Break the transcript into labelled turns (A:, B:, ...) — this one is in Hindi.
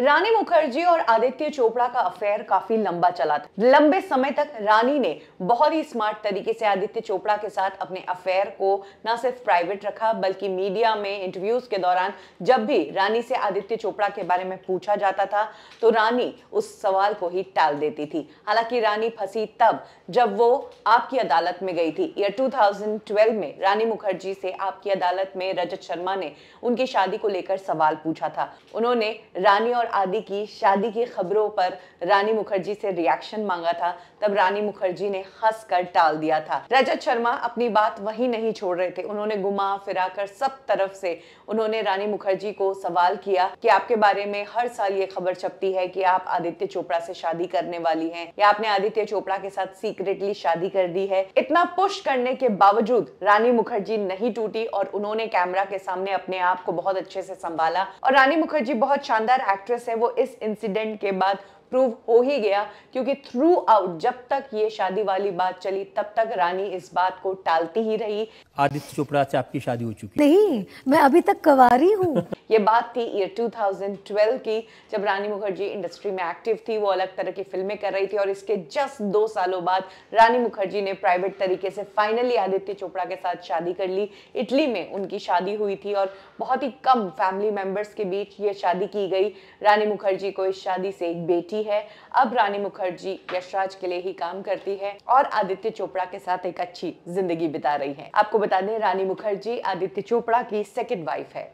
A: रानी मुखर्जी और आदित्य चोपड़ा का अफेयर काफी लंबा चला था लंबे समय तक रानी ने बहुत ही स्मार्ट तरीके से आदित्य चोपड़ा के साथ अपने अफेयर को ना सिर्फ प्राइवेट रखा बल्कि मीडिया में इंटरव्यूज के दौरान जब भी रानी से आदित्य चोपड़ा के बारे में पूछा जाता था तो रानी उस सवाल को ही टाल देती थी हालांकि रानी फंसी तब जब वो आपकी अदालत में गई थी ईयर टू में रानी मुखर्जी से आपकी अदालत में रजत शर्मा ने उनकी शादी को लेकर सवाल पूछा था उन्होंने रानी और आदि की शादी की खबरों पर रानी मुखर्जी से रिएक्शन मांगा था तब रानी मुखर्जी ने हंस कर टाल दिया था रजत शर्मा अपनी बात वही नहीं छोड़ रहे थे उन्होंने घुमा फिरा कर सब तरफ से उन्होंने रानी मुखर्जी को सवाल किया कि आपके बारे में हर साल ये खबर छपती है कि आप आदित्य चोपड़ा से शादी करने वाली हैं या आपने आदित्य चोपड़ा के साथ सीक्रेटली शादी कर दी है इतना पुश करने के बावजूद रानी मुखर्जी नहीं टूटी और उन्होंने कैमरा के सामने अपने आप को बहुत अच्छे से संभाला और रानी मुखर्जी बहुत शानदार एक्ट्रेस फोकस है वो इस इंसिडेंट के बाद प्रूव हो ही गया क्योंकि थ्रू आउट जब तक ये शादी वाली बात चली तब तक रानी इस बात को टालती ही रही आदित्य चोपड़ा से आपकी शादी हो चुकी नहीं मैं अभी तक कवारी हूँ ये बात थी ईयर 2012 की जब रानी मुखर्जी इंडस्ट्री में एक्टिव थी वो अलग तरह की फिल्में कर रही थी और इसके जस्ट दो सालों बाद रानी मुखर्जी ने प्राइवेट तरीके से फाइनली आदित्य चोपड़ा के साथ शादी कर ली इटली में उनकी शादी हुई थी और बहुत ही कम फैमिली मेम्बर्स के बीच ये शादी की गई रानी मुखर्जी को इस शादी से एक बेटी की है अब रानी मुखर्जी यशराज के लिए ही काम करती है और आदित्य चोपड़ा के साथ एक अच्छी जिंदगी बिता रही है आपको बता दें रानी मुखर्जी आदित्य चोपड़ा की सेकेंड वाइफ है